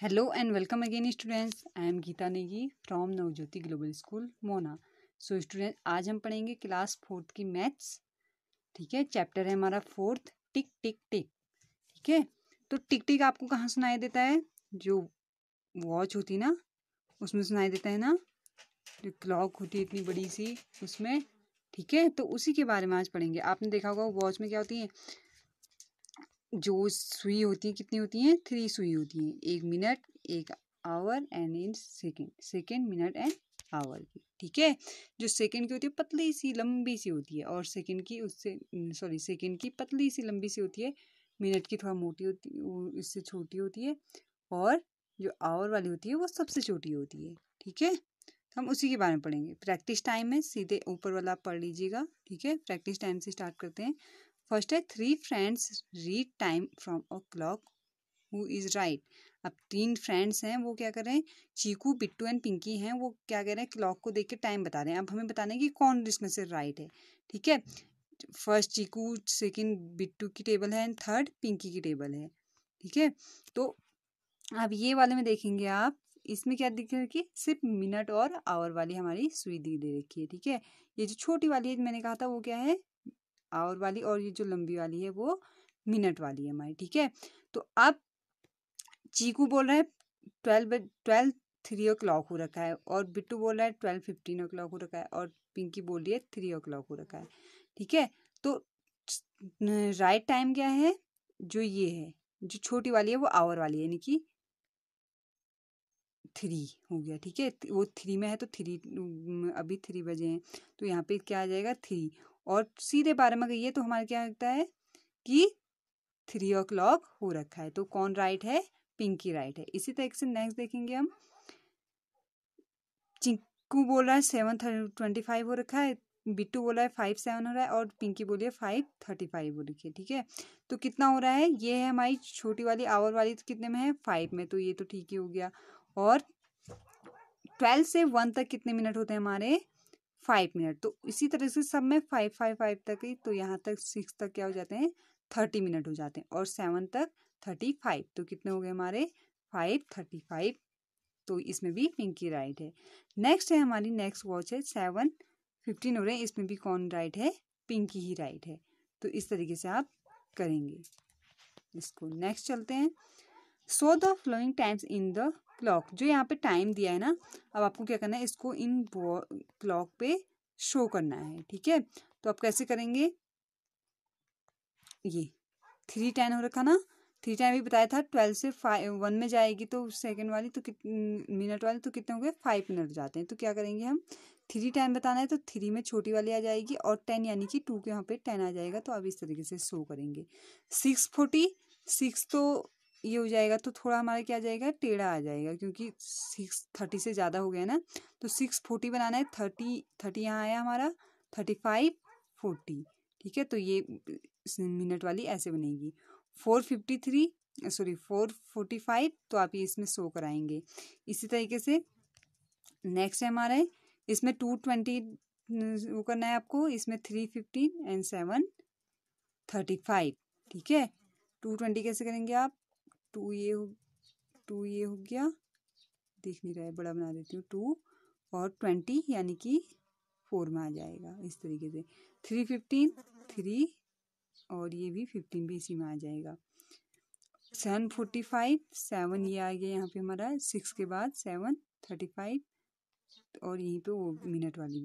Hello and welcome again students I am Geeta Negi from Navjyoti global school मोना so student आज हम पढ़ेंगे क्लास फोर्थ की मैथ्स ठीक है चैप्टर है हमारा फोर्थ टिक टिक टिक ठीक है तो टिक टिक आपको कहाँ सुनाई देता है जो वॉच होती ना उसमें सुनाई देता है ना जो क्लॉक होती है इतनी बड़ी सी उसमें ठीक है तो उसी के बारे में आज पढ़ेंगे आपने देखा होगा वॉच में क्या होती है जो सुई होती है कितनी होती है थ्री सुई होती है एक मिनट एक hour and in second second minute and hour की ठीक है जो सेकेंड की होती है पतली सी लंबी सी होती है और सेकेंड की उससे सॉरी सेकेंड की पतली सी लंबी सी होती है मिनट की थोड़ा मोटी होती वो इससे छोटी होती है और जो आवर वाली होती है वो सबसे छोटी होती है ठीक है तो हम उसी के बारे में पढ़ेंगे प्रैक्टिस टाइम है सीधे ऊपर वाला आप पढ़ लीजिएगा ठीक है प्रैक्टिस टाइम से स्टार्ट करते हैं फर्स्ट है three friends read time from a clock who is right अब तीन फ्रेंड्स हैं वो क्या कर रहे हैं चीकू बिट्टू एंड पिंकी हैं वो क्या कह रहे हैं क्लॉक को देख के टाइम बता रहे हैं अब हमें बताने की कि कौन इसमें से राइट है ठीक है फर्स्ट चीकू सेकंड बिट्टू की टेबल है एंड थर्ड पिंकी की टेबल है ठीक है तो अब ये वाले में देखेंगे आप इसमें क्या दिख रहा है कि सिर्फ मिनट और आवर वाली हमारी सुई दी दे रखी है ठीक है ये जो छोटी वाली है मैंने कहा था वो क्या है आवर वाली और ये जो लंबी वाली है वो मिनट वाली है हमारी ठीक है तो अब चीकू बोल रहा है twelve twelve three o'clock हो रखा है और बिट्टू बोल रहा है ट्वेल्व फिफ्टीन ओ क्लॉक हो रखा है और पिंकी बोल रही है थ्री ओ क्लॉक हो रखा है ठीक है तो राइट टाइम क्या है जो ये है जो छोटी वाली है वो आवर वाली है यानी कि थ्री हो गया ठीक है वो थ्री में है तो थ्री अभी थ्री बजे हैं तो यहाँ पे क्या आ जाएगा थ्री और सीधे बारे में गई है तो हमारे क्या लगता है कि थ्री ओ क्लॉक हो रखा है तो कौन राइट है पिंकी राइट है इसी तरीके से नेक्स्ट देखेंगे हम चिंकू बोल रहा है सेवन ट्वेंटी फाइव हो रखा है बिट्टू बोला है फाइव सेवन हो रहा है और पिंकी बोली है फाइव थर्टी फाइव हो रखी है ठीक है तो कितना हो रहा है ये है हमारी छोटी वाली आवर वाली तो कितने में है फाइव में तो ये तो ठीक ही हो गया और ट्वेल्व से वन तक कितने मिनट होते हैं हमारे फाइव मिनट तो इसी तरह से सब में फाइव फाइव फाइव तक ही तो यहाँ तक सिक्स तक क्या हो जाते हैं थर्टी मिनट हो जाते हैं और सेवन तक थर्टी फाइव तो कितने हो गए हमारे फाइव थर्टी फाइव तो इसमें भी पिंकी राइट है नेक्स्ट है हमारी नेक्स्ट वॉच है सेवन फिफ्टीन हो रहे हैं इसमें भी कौन राइट है पिंकी ही राइट है तो इस तरीके से आप करेंगे इसको नेक्स्ट चलते हैं so the following times in the clock जो यहाँ पे टाइम दिया है ना अब आपको क्या करना है इसको इन क्लॉक पे शो करना है ठीक है तो आप कैसे करेंगे ये थ्री टेन हो रखा ना थ्री टाइम भी बताया था ट्वेल्व से फाइव वन में जाएगी तो सेकंड वाली तो मिनट वाली तो कितने हो गए फाइव मिनट जाते हैं तो क्या करेंगे हम थ्री टेन बताना है तो थ्री में छोटी वाली आ जाएगी और टेन यानी कि टू के यहाँ पे टेन आ जाएगा तो अब इस तरीके से शो करेंगे सिक्स फोर्टी सिक्स तो ये हो जाएगा तो थोड़ा हमारा क्या आ जाएगा टेढ़ा आ जाएगा क्योंकि सिक्स थर्टी से ज़्यादा हो गया ना तो सिक्स फोर्टी बनाना है थर्टी थर्टी यहाँ आया हमारा थर्टी फाइव फोर्टी ठीक है तो ये मिनट वाली ऐसे बनेगी four fifty three sorry four forty five तो आप ये इसमें शो कराएंगे इसी तरीके से नेक्स्ट है हमारा है इसमें टू ट्वेंटी वो करना है आपको इसमें three fifteen and seven thirty five ठीक है टू ट्वेंटी कैसे करेंगे आप टू ये हो टू ये हो गया देख नहीं रहा है बड़ा बना देती हूँ टू और ट्वेंटी यानी कि फोर में आ जाएगा इस तरीके से थ्री फिफ्टीन थ्री और ये भी फिफ्टीन भी इसी में आ जाएगा सेवन फोर्टी फाइव सेवन ये आ गया यहाँ पे हमारा सिक्स के बाद सेवन थर्टी फाइव और यहीं पे वो मिनट वाली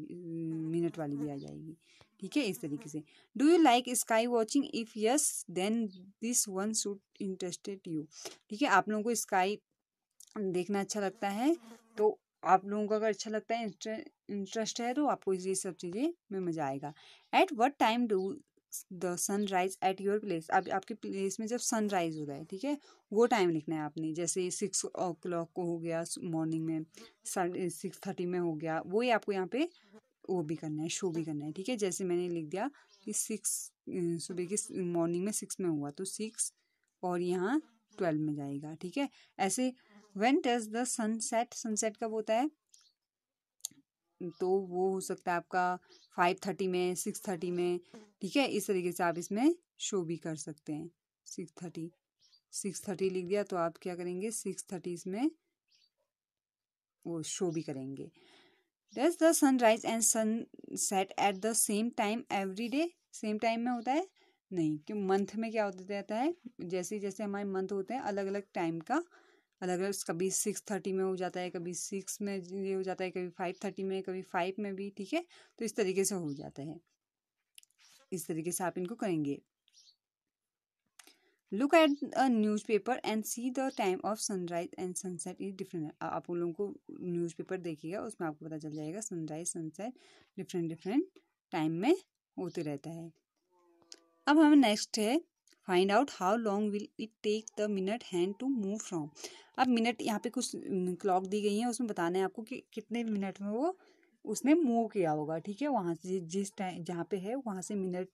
मिनट वाली भी आ जाएगी ठीक है इस तरीके से do you like sky watching if yes then this one should interested you ठीक है आप लोगों को स्काई देखना अच्छा लगता है तो आप लोगों को अगर अच्छा लगता है इंटरेस्ट है तो आपको ये सब चीज़ें में मज़ा आएगा at what time do the sunrise at your place अब आपके प्लेस में जब सनराइज हो रहा है ठीक है वो टाइम लिखना है आपने जैसे सिक्स ओ क्लॉक को हो गया मॉर्निंग में सिक्स थर्टी में हो गया वही आपको यहाँ पे वो भी करना है शो भी हाँ। करना है ठीक है जैसे मैंने लिख दिया कि सिक्स सुबह की मॉर्निंग में सिक्स में हुआ तो सिक्स और यहाँ ट्वेल्व में जाएगा ठीक है ऐसे when does the sunset sunset कब होता है तो वो हो सकता है आपका फाइव थर्टी में सिक्स थर्टी में ठीक है इस तरीके से आप इसमें शो भी कर सकते हैं सिक्स थर्टी सिक्स थर्टी लिख दिया तो आप क्या करेंगे सिक्स थर्टी इसमें वो शो भी करेंगे does the sunrise and sunset at the same time every day same time में होता है नहीं क्यों मंथ में क्या होता रहता है जैसे जैसे हमारे मंथ होते हैं अलग अलग टाइम का अलग अलग कभी सिक्स थर्टी में हो जाता है कभी सिक्स में ये हो जाता है कभी फाइव थर्टी में कभी फाइव में भी ठीक है तो इस तरीके से हो जाता है इस तरीके से आप इनको करेंगे look at newspaper and see the time of sunrise and sunset is different आप उन लोगों को न्यूज़ पेपर देखिएगा उसमें आपको पता चल जाएगा sunrise sunset different different time में होते रहता है अब हम नेक्स्ट है find out how long will it take the minute hand to move from अब मिनट यहाँ पे कुछ क्लॉक दी गई है उसमें बताना है आपको कि कितने मिनट में वो उसने मूव किया होगा ठीक है वहाँ से जिस टाइम जहाँ पे है वहाँ से मिनट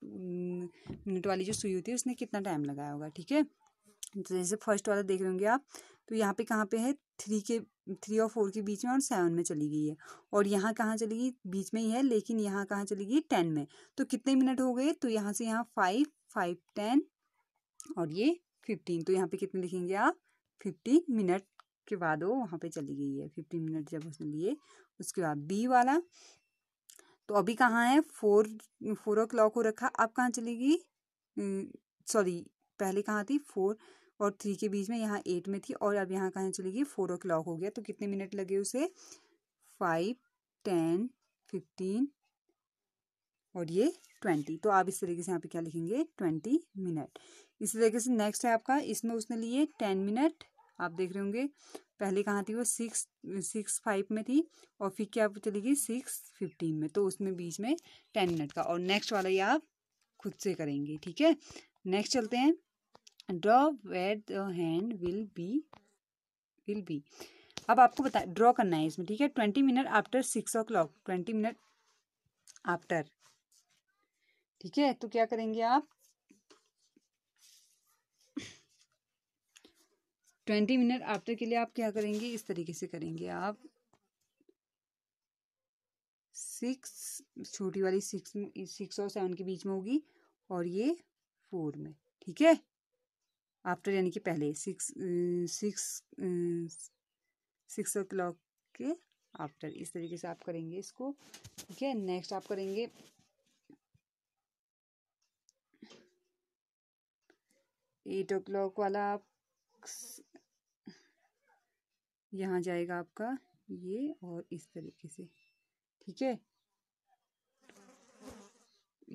मिनट वाली जो सुई होती है उसने कितना टाइम लगाया होगा ठीक है तो जैसे फर्स्ट वाला देख रहे होंगे आप तो यहाँ पे कहाँ पे है थ्री के थ्री और फोर के बीच में और सेवन में चली गई है और यहाँ कहाँ चली गई बीच में ही है लेकिन यहाँ कहाँ चली गई टेन में तो कितने मिनट हो गए तो यहाँ से यहाँ फाइव फाइव टेन और ये फिफ्टीन तो यहाँ पे कितने लिखेंगे आप फिफ्टीन मिनट के बाद वो वहाँ पे चली गई है फिफ्टीन मिनट जब उसने लिए उसके बाद बी वाला तो अभी कहाँ है फोर फोर ओ क्लॉक हो रखा अब कहाँ चलेगी सॉरी hmm, पहले कहाँ थी फोर और थ्री के बीच में यहाँ एट में थी और अब यहाँ कहाँ चलेगी फोर ओ क्लॉक हो गया तो कितने मिनट लगे उसे फाइव टेन फिफ्टीन और ये ट्वेंटी तो आप इस तरीके से यहाँ पे क्या लिखेंगे ट्वेंटी मिनट इसी तरीके से नेक्स्ट है आपका इसमें उसने लिए टेन मिनट आप देख रहे होंगे पहले कहाँ थी वो सिक्स सिक्स फाइव में थी और फिर क्या चली गई सिक्स फिफ्टीन में तो उसमें बीच में टेन मिनट का और नेक्स्ट वाला ये आप खुद से करेंगे ठीक है नेक्स्ट चलते हैं draw where the hand will be will be अब आपको बता ड्रॉ करना है इसमें ठीक है twenty minute after six o'clock twenty minute after ठीक है तो क्या करेंगे आप ट्वेंटी मिनट आफ्टर के लिए आप क्या करेंगे इस तरीके से करेंगे आप सिक्स छोटी वाली सिक्स सिक्स और सेवन के बीच में होगी और ये फोर में ठीक है आफ्टर यानी कि पहले six six six o'clock के आफ्टर इस तरीके से आप करेंगे इसको ठीक है नेक्स्ट आप करेंगे एट ओ क्लॉक वाला आप यहाँ जाएगा आपका ये और इस तरीके से ठीक है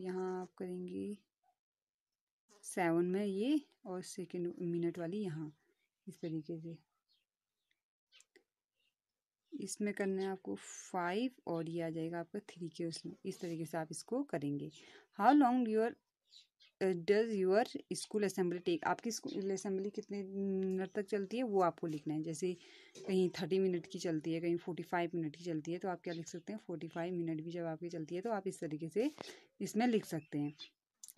यहाँ आप करेंगे सेवन में ये और सेकेंड मिनट वाली यहाँ इस तरीके से इसमें करना है आपको फाइव और ये आ जाएगा आपका थ्री के उसमें इस तरीके से आप इसको करेंगे how long your does your school assembly take आपकी स्कूल असेंबली कितने मिनट तक चलती है वो आपको लिखना है जैसे कहीं थर्टी मिनट की चलती है कहीं फोर्टी फाइव मिनट की चलती है तो आप क्या लिख सकते हैं फोर्टी फाइव मिनट भी जब आपकी चलती है तो आप इस तरीके से इसमें लिख सकते हैं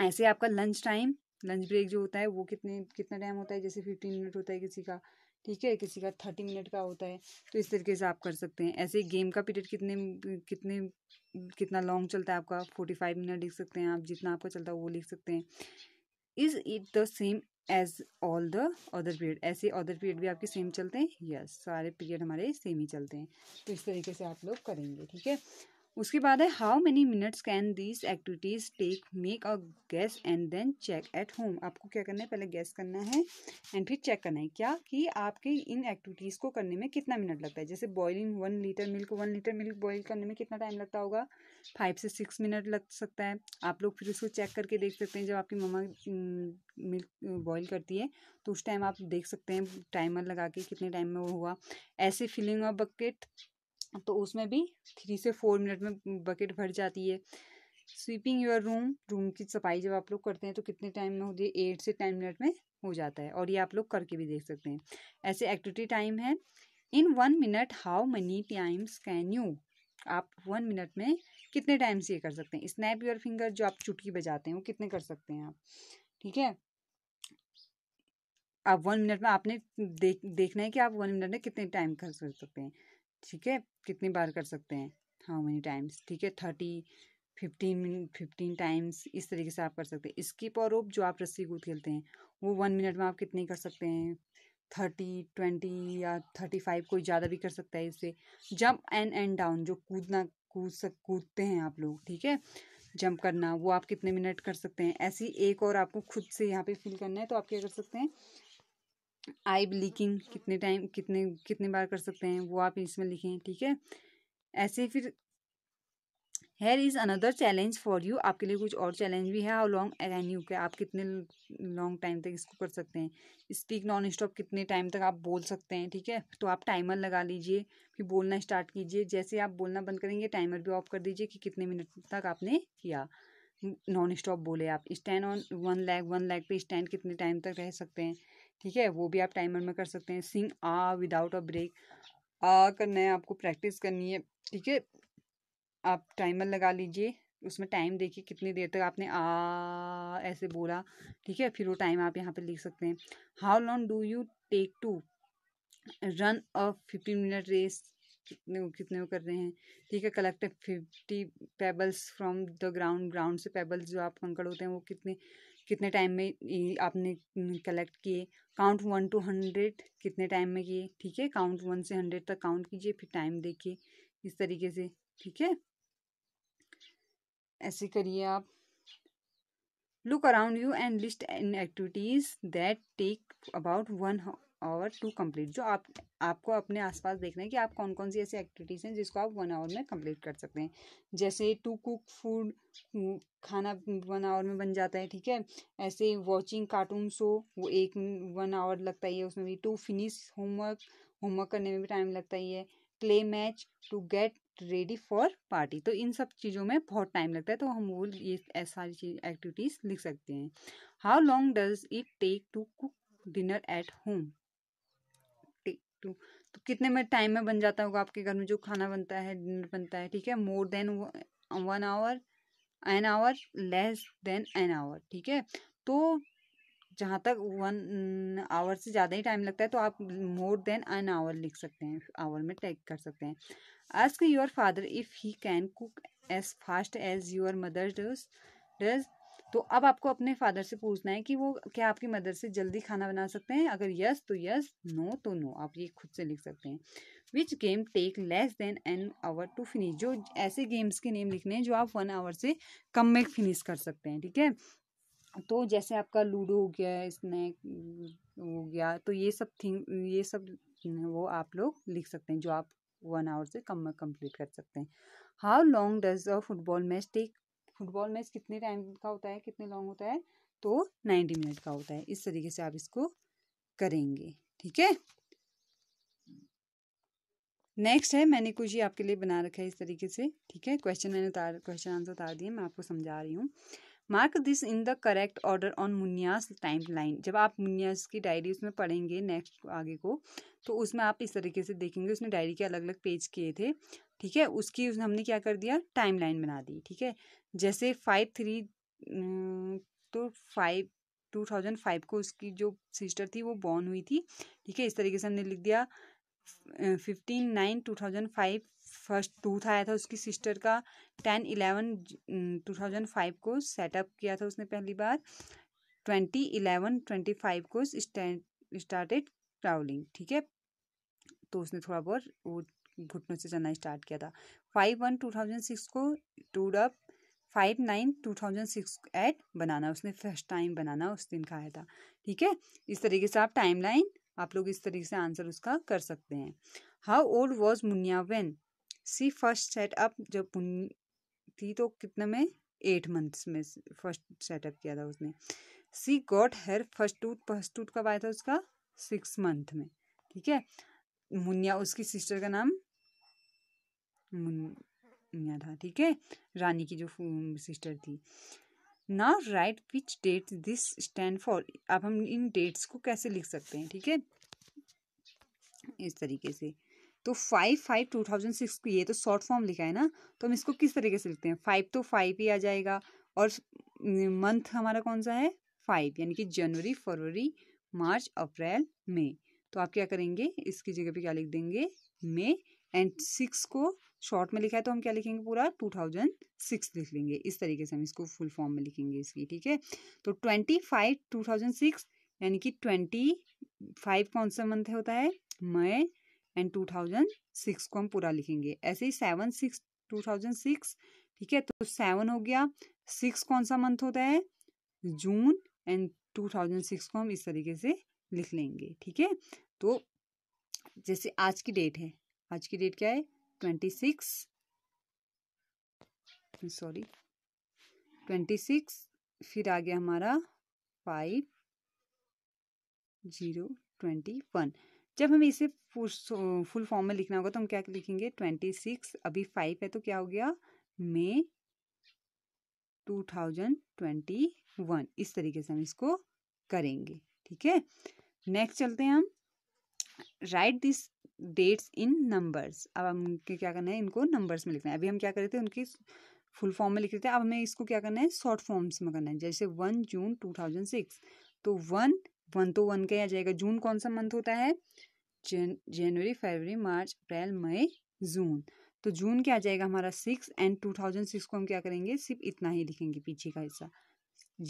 ऐसे आपका लंच टाइम लंच ब्रेक जो होता है वो कितने कितना टाइम होता है जैसे फिफ्टीन मिनट होता है किसी का ठीक है किसी का थर्टी मिनट का होता है तो इस तरीके से आप कर सकते हैं ऐसे गेम का पीरियड कितने कितने कितना लॉन्ग चलता है आपका फोर्टी फाइव मिनट लिख सकते हैं आप जितना आपका चलता है वो लिख सकते हैं is it the same as all the other period ऐसे अदर पीरियड भी आपके सेम चलते हैं यस yes, सारे पीरियड हमारे सेम ही चलते हैं तो इस तरीके से आप लोग करेंगे ठीक है उसके बाद है how many minutes can these activities take make a guess and then check at home आपको क्या करना है पहले गैस करना है एंड फिर चेक करना है क्या कि आपके इन एक्टिविटीज़ को करने में कितना मिनट लगता है जैसे boiling one litre milk one litre milk boil करने में कितना टाइम लगता होगा फाइव से सिक्स मिनट लग सकता है आप लोग फिर उसको चेक करके देख सकते हैं जब आपकी मम्मा मिल्क बॉयल करती है तो उस टाइम आप देख सकते हैं टाइमर लगा के कितने टाइम में वो हुआ ऐसे फिलिंग अ बकेट तो उसमें भी थ्री से फोर मिनट में बकेट भर जाती है स्वीपिंग योर रूम रूम की सफाई जब आप लोग करते हैं तो कितने टाइम में होती है एट से टेन मिनट में हो जाता है और ये आप लोग करके भी देख सकते हैं ऐसे एक्टिविटी टाइम है in one minute how many times can you आप वन मिनट में कितने टाइम्स ये कर सकते हैं स्नैप योर फिंगर जो आप चुटकी बजाते हैं वो कितने कर सकते हैं आप ठीक है आप वन मिनट में आपने देख देखना है कि आप वन मिनट में कितने टाइम कर सकते हैं ठीक है कितनी बार कर सकते हैं हाउ मेनी टाइम्स ठीक है thirty fifteen minute fifteen times इस तरीके से आप कर सकते हैं स्किप और रोप जो आप रस्सी कूद खेलते हैं वो वन मिनट में आप कितने कर सकते हैं थर्टी ट्वेंटी या थर्टी फाइव कोई ज़्यादा भी कर सकता है इससे जंप एंड एंड डाउन जो कूदना कूद सक कूदते हैं आप लोग ठीक है जंप करना वो आप कितने मिनट कर सकते हैं ऐसी एक और आपको खुद से यहाँ पे फील करना है तो आप क्या कर सकते हैं आई लिकिंग कितने टाइम कितने कितने बार कर सकते हैं वो आप इसमें लिखें ठीक है ऐसे फिर here is another challenge for you आपके लिए कुछ और चैलेंज भी है हाउ लॉन्ग एन यू के आप कितने लॉन्ग टाइम तक इसको कर सकते हैं स्पीक नॉन स्टॉप कितने टाइम तक आप बोल सकते हैं ठीक है तो आप टाइमर लगा लीजिए फिर बोलना स्टार्ट कीजिए जैसे आप बोलना बंद करेंगे टाइमर भी ऑफ कर दीजिए कि कितने मिनट तक आपने किया नॉन स्टॉप बोले आप stand on one leg one leg पे स्टैंड कितने टाइम तक रह सकते हैं ठीक है वो भी आप टाइमर में कर सकते हैं सिंग आ विदाउट अ ब्रेक आ करना है आपको प्रैक्टिस करनी है ठीक है आप टाइमर लगा लीजिए उसमें टाइम देखिए कितनी देर तक आपने आ ऐसे बोला ठीक है फिर वो टाइम आप यहाँ पे लिख सकते हैं how long do you take to run a fifteen minute race कितने कितने वो कर रहे हैं ठीक है collect fifty pebbles from the ground ground से पेबल्स जो आप कंकड़ होते हैं वो कितने कितने टाइम में आपने कलेक्ट किए काउंट वन टू हंड्रेड कितने टाइम में किए ठीक है काउंट वन से हंड्रेड तक काउंट कीजिए फिर टाइम देखिए इस तरीके से ठीक है ऐसे करिए आप look around you and list an activities that take about one hour to complete जो आप आपको अपने आसपास देखना है कि आप कौन कौन सी ऐसी एक्टिविटीज़ हैं जिसको आप वन आवर में कंप्लीट कर सकते हैं जैसे टू कुक फूड खाना वन आवर में बन जाता है ठीक है ऐसे वॉचिंग कार्टून शो वो एक वन आवर लगता ही है उसमें भी टू फिनिश होमवर्क होमवर्क करने में भी टाइम लगता ही है play match to get ready for party तो इन सब चीज़ों में बहुत टाइम लगता है तो हम वो ये सारी चीज एक्टिविटीज़ लिख सकते हैं how long does it take to cook dinner at home to तो कितने में टाइम में बन जाता होगा आपके घर में जो खाना बनता है डिनर बनता है ठीक है more than one hour an hour less than an hour ठीक है तो जहाँ तक वन आवर mm, से ज़्यादा ही टाइम लगता है तो आप मोर देन एन आवर लिख सकते हैं आवर में टैग कर सकते हैं ask your father if he can cook as fast as your mother does does तो अब आपको अपने फादर से पूछना है कि वो क्या आपकी मदर से जल्दी खाना बना सकते हैं अगर यस तो यस नो तो नो आप ये खुद से लिख सकते हैं which game take less than an hour to finish जो ऐसे गेम्स के नेम लिखने हैं जो आप वन आवर से कम में फिनिश कर सकते हैं ठीक है तो जैसे आपका लूडो हो गया स्नैक हो गया तो ये सब थिंग ये सब वो आप लोग लिख सकते हैं जो आप वन आवर से कम में कंप्लीट कर सकते हैं how long does a football match take football match कितने टाइम का होता है कितने लॉन्ग होता है तो नाइन्टी मिनट का होता है इस तरीके से आप इसको करेंगे ठीक है नेक्स्ट है मैंने कुछ ही आपके लिए बना रखा है इस तरीके से ठीक है क्वेश्चन मैंने उतार क्वेश्चन आंसर उतार दिए मैं आपको समझा रही हूँ mark this in the correct order on मुन्यास टाइम लाइन जब आप मुन्यास की डायरी उसमें पढ़ेंगे नेक्स्ट आगे को तो उसमें आप इस तरीके से देखेंगे उसने डायरी के अलग अलग पेज किए थे ठीक है उसकी उस हमने क्या कर दिया टाइम लाइन बना दी ठीक है जैसे फाइव थ्री तो फाइव टू थाउजेंड फाइव को उसकी जो सिस्टर थी वो बॉर्न हुई थी ठीक है इस तरीके से हमने लिख दिया fifteen nine two thousand five first tooth आया था उसकी सिस्टर का ten eleven two thousand five को सेटअप किया था उसने पहली बार ट्वेंटी इलेवन ट्वेंटी फाइव को स्टार्टेड ट्रैवलिंग ठीक है तो उसने थोड़ा बहुत वो घुटनों से चलना स्टार्ट किया था five one two thousand six को stood up five nine two thousand six ate banana उसने फर्स्ट टाइम बनाना उस दिन खाया था ठीक है इस तरीके से आप टाइम लाइन आप लोग इस तरीके से आंसर उसका कर सकते हैं how old was Muniya when she first set up जब थी तो कितने में एट मंथ्स में फर्स्ट सेटअप किया था उसने she got her first tooth first tooth कब आया था उसका सिक्स मंथ में ठीक है मुनिया उसकी सिस्टर का नाम मुनिया था ठीक है रानी की जो सिस्टर थी now right which date this stand for अब हम इन डेट्स को कैसे लिख सकते हैं ठीक है इस तरीके से तो five five two thousand six को ये तो शॉर्ट फॉर्म लिखा है ना तो हम इसको किस तरीके से लिखते हैं फाइव तो फाइव ही आ जाएगा और मंथ हमारा कौन सा है फाइव यानी कि जनवरी फरवरी मार्च अप्रैल मई तो आप क्या करेंगे इसकी जगह पे क्या लिख देंगे मे एंड सिक्स को शॉर्ट में लिखा है तो हम क्या लिखेंगे पूरा टू थाउजेंड सिक्स लिख लेंगे इस तरीके से हम इसको फुल फॉर्म में लिखेंगे इसकी ठीक है तो twenty five two thousand six यानी कि ट्वेंटी फाइव कौन सा मंथ होता है मई एंड टू थाउजेंड सिक्स को हम पूरा लिखेंगे ऐसे ही seven six two thousand six ठीक है तो सेवन हो गया सिक्स कौन सा मंथ होता है June and two thousand six को हम इस तरीके से लिख लेंगे ठीक है तो जैसे आज की डेट है आज की डेट क्या है twenty six sorry twenty six फिर आ गया हमारा फाइव जीरो ट्वेंटी वन जब हमें इसे फुल फॉर्म में लिखना होगा तो हम क्या लिखेंगे ट्वेंटी सिक्स अभी फाइव है तो क्या हो गया May two thousand twenty one इस तरीके से हम इसको करेंगे ठीक है नेक्स्ट चलते हैं हम write this dates in numbers अब हम क्या करना है इनको नंबर्स में लिखना है अभी हम क्या कर रहे थे उनकी फुल फॉर्म में लिख रहे थे अब हमें इसको क्या करना है शॉर्ट फॉर्म्स में करना है जैसे one June two thousand six तो वन वन तो वन का ही आ जाएगा जून कौन सा मंथ होता है जनवरी फरवरी मार्च अप्रैल मई जून तो जून क्या आ जाएगा हमारा six and two thousand six को हम क्या करेंगे सिर्फ इतना ही लिखेंगे पीछे का हिस्सा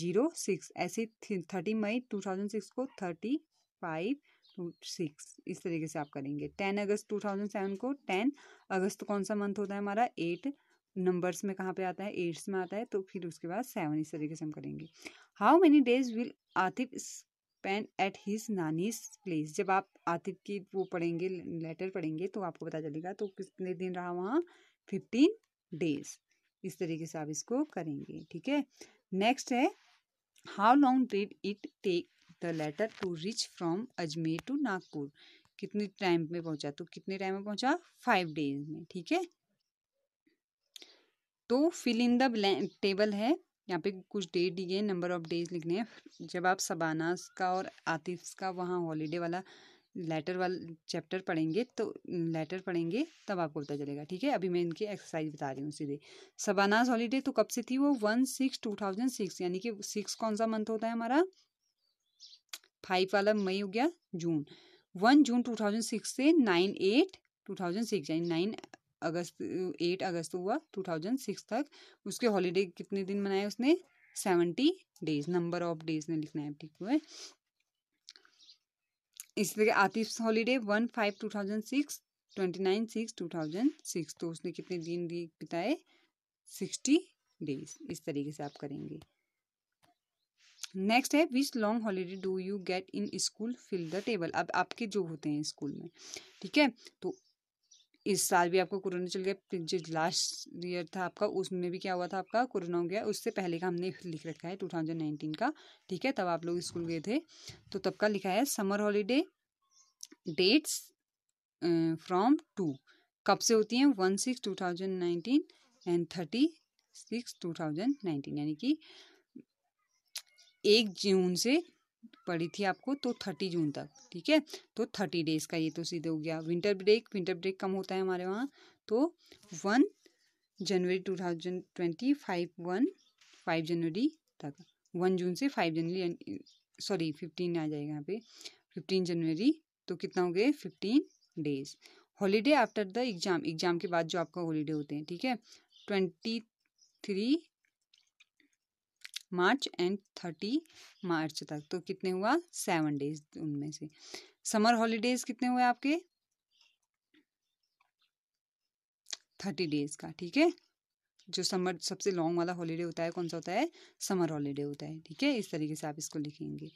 जीरो सिक्स ऐसे थर्टी मई टू थाउजेंड सिक्स को थर्टी फाइव टू सिक्स इस तरीके से आप करेंगे टेन अगस्त टू थाउजेंड सेवन को टेन अगस्त कौन सा मंथ होता है हमारा एट नंबर्स में कहाँ पे आता है एट्स में आता है तो फिर उसके बाद सेवन इस तरीके से हम करेंगे how many days will Atif spend at his नानीज प्लेस जब आप आतिफ की वो पढ़ेंगे लेटर पढ़ेंगे तो आपको पता चलेगा तो कितने दिन रहा वहाँ फिफ्टीन डेज इस तरीके से आप इसको करेंगे ठीक है नेक्स्ट है how long did it take the letter to reach from Ajmer to Nagpur कितने टाइम में पहुंचा तो कितने टाइम में पहुंचा फाइव डेज में ठीक है तो फिल इन द टेबल है यहाँ पे कुछ डेट दिए नंबर ऑफ डेज लिखने हैं जब आप सबानास का और आतिफ का वहाँ हॉलीडे वाला लेटर वाला चैप्टर पढ़ेंगे तो लेटर पढ़ेंगे तब आपको पता चलेगा ठीक है अभी मैं इनकी एक्सरसाइज बता रही हूँ सीधे सबानास हॉलीडे तो कब से थी वो one six two thousand six यानी कि सिक्स कौन सा मंथ होता है हमारा फाइव वाला मई हो गया June one June two thousand six से nine eight two thousand six यानी नाइन अगस्त एट अगस्त हुआ टू थाउजेंड सिक्स तक उसके हॉलीडे कितने दिन मनाए उसने seventy days number of days ने लिखना है ठीक है इसी तरह Atif holiday one five two thousand six twenty nine six two thousand six तो उसने कितने दिन बिताए सिक्सटी डेज इस तरीके से आप करेंगे नेक्स्ट है which long holiday do you get in school fill the table अब आपके जो होते हैं स्कूल में ठीक है तो इस साल भी आपका कोरोना चल गया जो लास्ट ईयर था आपका उसमें भी क्या हुआ था आपका कोरोना हो गया उससे पहले का हमने लिख रखा है टू थाउजेंड नाइनटीन का ठीक है तब आप लोग स्कूल गए थे तो तब का लिखा है summer holiday dates from to कब से होती हैं one six two thousand nineteen and thirty six two thousand nineteen यानी कि एक जून से पड़ी थी आपको तो थर्टी जून तक ठीक है तो थर्टी डेज का ये तो सीधे हो गया विंटर ब्रेक विंटर ब्रेक कम होता है हमारे वहाँ तो वन जनवरी two thousand twenty five one five जनवरी तक वन जून से फाइव जनवरी सॉरी फिफ्टीन आ जाएगा यहाँ पे फिफ्टीन जनवरी तो कितना हो गए fifteen days holiday after the exam exam के बाद जो आपका हॉलीडे होते हैं ठीक है twenty three March and thirty March तक तो कितने हुआ सेवन डेज उनमें से समर हॉलीडेज कितने हुए आपके थर्टी डेज का ठीक है जो समर सबसे लॉन्ग वाला हॉलीडे होता है कौन सा होता है समर हॉलीडे होता है ठीक है इस तरीके से आप इसको लिखेंगे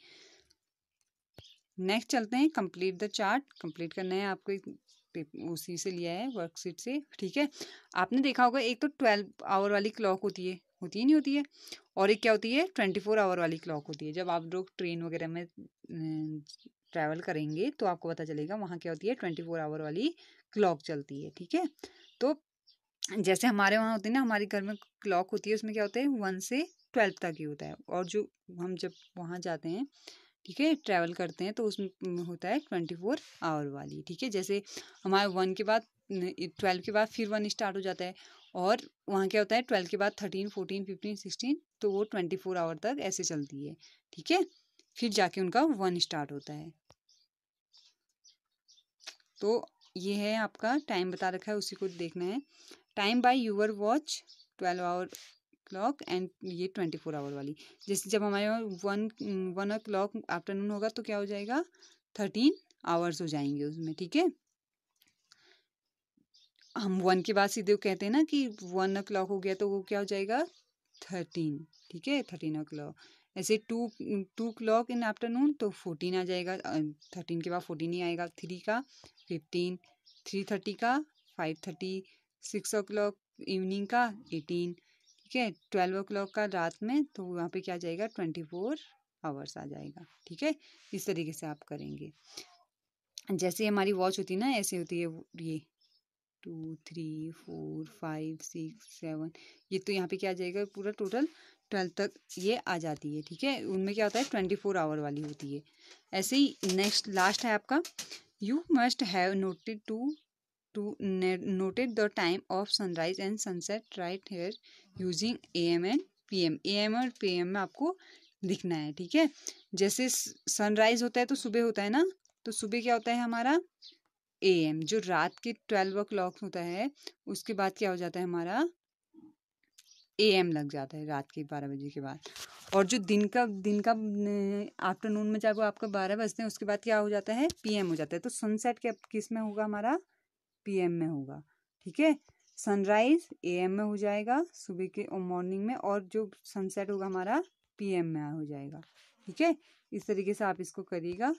नेक्स्ट चलते हैं कंप्लीट द चार्ट कंप्लीट करना है आपको उसी से लिया है वर्कशीट से ठीक है आपने देखा होगा एक तो ट्वेल्व आवर वाली क्लॉक होती है होती ही नहीं होती है और एक क्या होती है ट्वेंटी फोर आवर वाली क्लॉक होती है जब आप लोग ट्रेन वगैरह में ट्रैवल करेंगे तो आपको पता चलेगा वहाँ क्या होती है ट्वेंटी फोर आवर वाली क्लॉक चलती है ठीक है तो जैसे हमारे वहाँ होती है ना हमारे घर में क्लॉक होती है उसमें क्या होता है वन से ट्वेल्व तक ही होता है और जो हम जब वहाँ जाते हैं ठीक है ट्रैवल करते हैं तो उसमें होता है ट्वेंटी फोर आवर वाली ठीक है जैसे हमारे वन के बाद ट्वेल्व के बाद फिर वन स्टार्ट हो जाता है और वहाँ क्या होता है ट्वेल्व के बाद थर्टीन फोर्टीन फिफ्टीन सिक्सटीन तो वो ट्वेंटी फोर आवर तक ऐसे चलती है ठीक है फिर जाके उनका वन स्टार्ट होता है तो ये है आपका टाइम बता रखा है उसी को देखना है time by your watch twelve hour clock and ये ट्वेंटी फोर आवर वाली जैसे जब हमारे यहाँ one one o'clock afternoon होगा तो क्या हो जाएगा थर्टीन आवर्स हो जाएंगे उसमें ठीक है हम वन के बाद सीधे कहते हैं ना कि वन ओ क्लॉक हो गया तो वो क्या हो जाएगा थर्टीन ठीक है थर्टीन ओ क्लॉक ऐसे two two clock in afternoon तो फोर्टीन आ जाएगा थर्टीन के बाद फोर्टीन ही आएगा थ्री का फिफ्टीन थ्री थर्टी का five thirty six o'clock evening का एटीन ठीक है ट्वेल्व ओ क्लॉक का रात में तो वहाँ पे क्या जाएगा ट्वेंटी फोर आवर्स आ जाएगा ठीक है इस तरीके से आप करेंगे जैसे हमारी वॉच होती है ना ऐसे होती है ये two three four five six seven ये तो यहाँ पे क्या आ जाएगा पूरा टोटल ट्वेल्थ तक ये आ जाती है ठीक है उनमें क्या होता है ट्वेंटी फोर आवर वाली होती है ऐसे ही नेक्स्ट लास्ट है आपका you must have noted to to noted the time of sunrise and sunset right here using A M and P M A M और पी एम में आपको लिखना है ठीक है जैसे सनराइज होता है तो सुबह होता है ना तो सुबह क्या होता है हमारा ए एम जो रात के ट्वेल्व ओ क्लॉक होता है उसके बाद क्या हो जाता है हमारा ए एम लग जाता है रात के बारह बजे के बाद और जो दिन का दिन का आफ्टरनून में चाहे वो आपका बारह बजते हैं उसके बाद क्या हो जाता है पी एम हो जाता है तो सनसेट के किस में होगा हमारा पी एम में होगा ठीक है सनराइज ए एम में हो जाएगा सुबह के मॉर्निंग में और जो सनसेट होगा हमारा पी एम में हो जाएगा ठीक है इस तरीके से आप इसको करिएगा